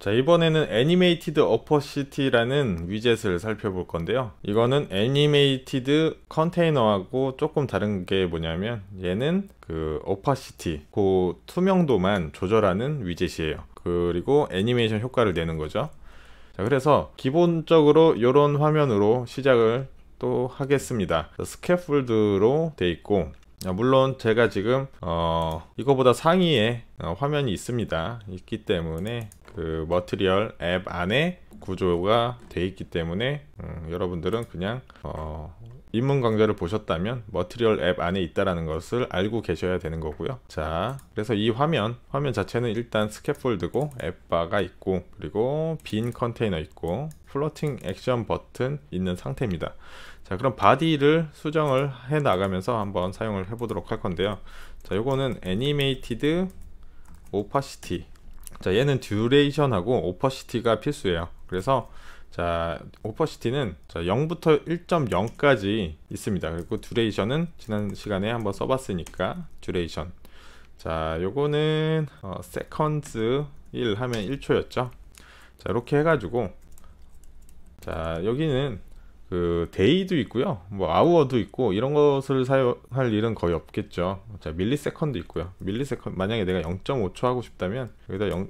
자 이번에는 애니메이티드 어퍼시티라는 위젯을 살펴볼 건데요 이거는 애니메이티드 컨테이너하고 조금 다른 게 뭐냐면 얘는 그 어퍼시티 그 투명도만 조절하는 위젯이에요 그리고 애니메이션 효과를 내는 거죠 자 그래서 기본적으로 이런 화면으로 시작을 또 하겠습니다 스캐폴드로 돼 있고 아, 물론 제가 지금 어, 이거보다 상위에 어, 화면이 있습니다 있기 때문에 그 머트리얼 앱 안에 구조가 돼 있기 때문에 음, 여러분들은 그냥 어, 인문 강좌를 보셨다면 머트리얼 앱 안에 있다라는 것을 알고 계셔야 되는 거고요 자 그래서 이 화면 화면 자체는 일단 스캐폴드고 앱바가 있고 그리고 빈 컨테이너 있고 플로팅 액션 버튼 있는 상태입니다 자 그럼 바디를 수정을 해 나가면서 한번 사용을 해 보도록 할 건데요 자 요거는 애니메이티드 오파시티 자 얘는 듀레이션하고 오퍼시티가 필수예요 그래서 자 오퍼시티는 자 0부터 1.0까지 있습니다 그리고 듀레이션은 지난 시간에 한번 써봤으니까 듀레이션 자 요거는 어, seconds 1 하면 1초였죠 자 이렇게 해가지고 자 여기는 그 데이도 있고요. 뭐아워도 있고 이런 것을 사용할 일은 거의 없겠죠. 자, 밀리세컨도 있고요. 밀리세컨 만약에 내가 0.5초 하고 싶다면 여기다 0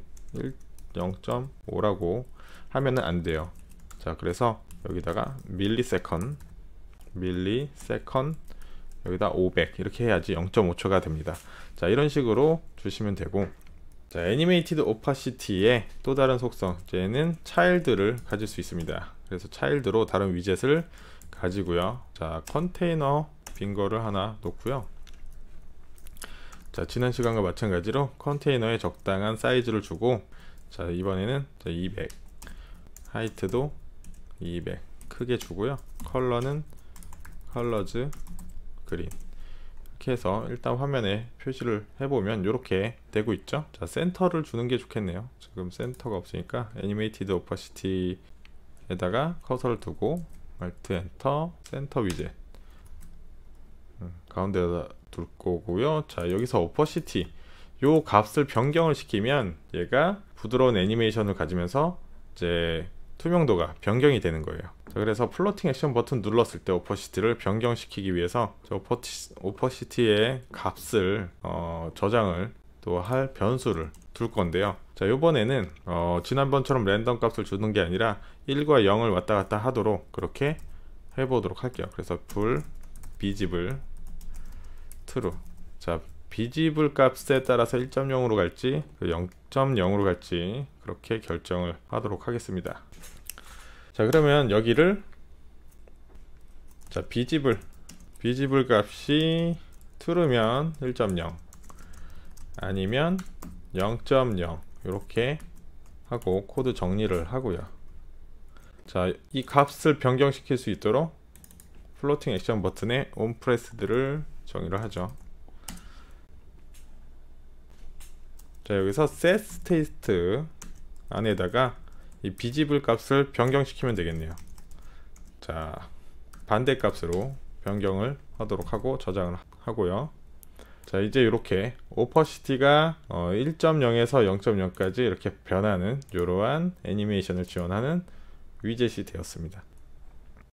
0.5라고 하면은 안 돼요. 자, 그래서 여기다가 밀리세컨 밀리세컨 여기다 500 이렇게 해야지 0.5초가 됩니다. 자, 이런 식으로 주시면 되고 자, 애니메이티드 오파시티의 또 다른 속성 얘는 차일드를 가질 수 있습니다 그래서 차일드로 다른 위젯을 가지고요 자 컨테이너 빙거를 하나 놓고요 자 지난 시간과 마찬가지로 컨테이너에 적당한 사이즈를 주고 자 이번에는 200 하이트도 200 크게 주고요 컬러는 컬러즈 그린 이렇게 해서 일단 화면에 표시를 해보면 이렇게 되고 있죠 자 센터를 주는 게 좋겠네요 지금 센터가 없으니까 애니메이티드 오퍼시티 에다가 커서를 두고 a l 엔터 센터 위젯 음, 가운데다 둘 거고요 자 여기서 오퍼시티 요 값을 변경을 시키면 얘가 부드러운 애니메이션을 가지면서 이제 투명도가 변경이 되는 거예요 자, 그래서 플로팅 액션 버튼 눌렀을 때 오퍼시티를 변경시키기 위해서 오퍼시, 오퍼시티의 값을 어, 저장을 또 할 변수를 둘 건데요 자 이번에는 어, 지난번처럼 랜덤 값을 주는 게 아니라 1과 0을 왔다 갔다 하도록 그렇게 해보도록 할게요 그래서 불비집을 true 자 비지불 값에 따라서 1.0으로 갈지 0.0으로 그 갈지 그렇게 결정을 하도록 하겠습니다 자 그러면 여기를 자 비지불 비지불 값이 t r 면1.0 아니면 0.0 이렇게 하고 코드 정리를 하고요 자 이 값을 변경시킬 수 있도록 플로팅 액션 버튼에 온프레스드를 정의를 하죠 자 여기서 setState 안에다가 이 비집을 값을 변경시키면 되겠네요 자 반대 값으로 변경을 하도록 하고 저장을 하고요 자 이제 이렇게 o p a c i t y 가어 1.0에서 0.0까지 이렇게 변하는 이러한 애니메이션을 지원하는 위젯이 되었습니다